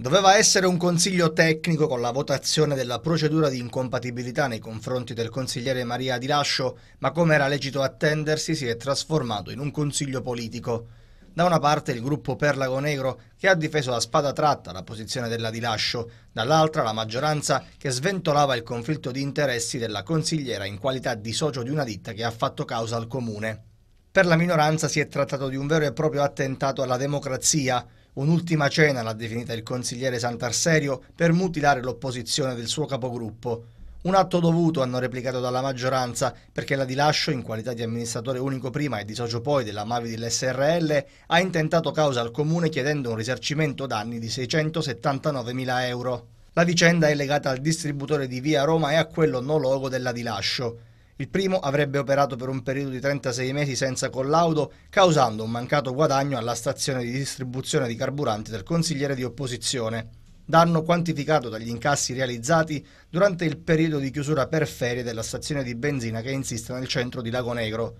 Doveva essere un consiglio tecnico con la votazione della procedura di incompatibilità nei confronti del consigliere Maria Di Lascio, ma come era legito attendersi si è trasformato in un consiglio politico. Da una parte il gruppo Perlago Negro che ha difeso a spada tratta la posizione della Di Lascio, dall'altra la maggioranza che sventolava il conflitto di interessi della consigliera in qualità di socio di una ditta che ha fatto causa al comune. Per la minoranza si è trattato di un vero e proprio attentato alla democrazia, Un'ultima cena l'ha definita il consigliere Sant'Arserio per mutilare l'opposizione del suo capogruppo. Un atto dovuto, hanno replicato dalla maggioranza, perché la di Lascio, in qualità di amministratore unico prima e di socio poi della Mavi dell'SRL, ha intentato causa al comune chiedendo un risarcimento danni di 679.000 euro. La vicenda è legata al distributore di Via Roma e a quello no logo della di Lascio. Il primo avrebbe operato per un periodo di 36 mesi senza collaudo, causando un mancato guadagno alla stazione di distribuzione di carburanti del consigliere di opposizione, danno quantificato dagli incassi realizzati durante il periodo di chiusura per ferie della stazione di benzina che insiste nel centro di Lago Negro.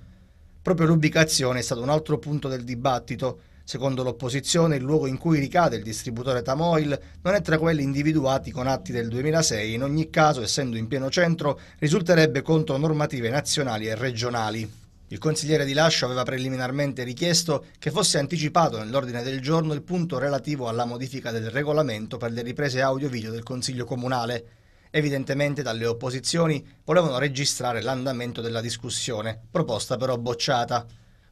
Proprio l'ubicazione è stato un altro punto del dibattito, Secondo l'opposizione, il luogo in cui ricade il distributore Tamoil non è tra quelli individuati con atti del 2006 in ogni caso, essendo in pieno centro, risulterebbe contro normative nazionali e regionali. Il consigliere di Lascio aveva preliminarmente richiesto che fosse anticipato nell'ordine del giorno il punto relativo alla modifica del regolamento per le riprese audio-video del Consiglio Comunale. Evidentemente dalle opposizioni volevano registrare l'andamento della discussione, proposta però bocciata.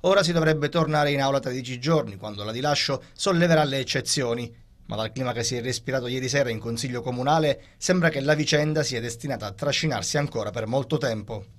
Ora si dovrebbe tornare in aula tra dieci giorni, quando la Dilascio solleverà le eccezioni. Ma dal clima che si è respirato ieri sera in Consiglio Comunale sembra che la vicenda sia destinata a trascinarsi ancora per molto tempo.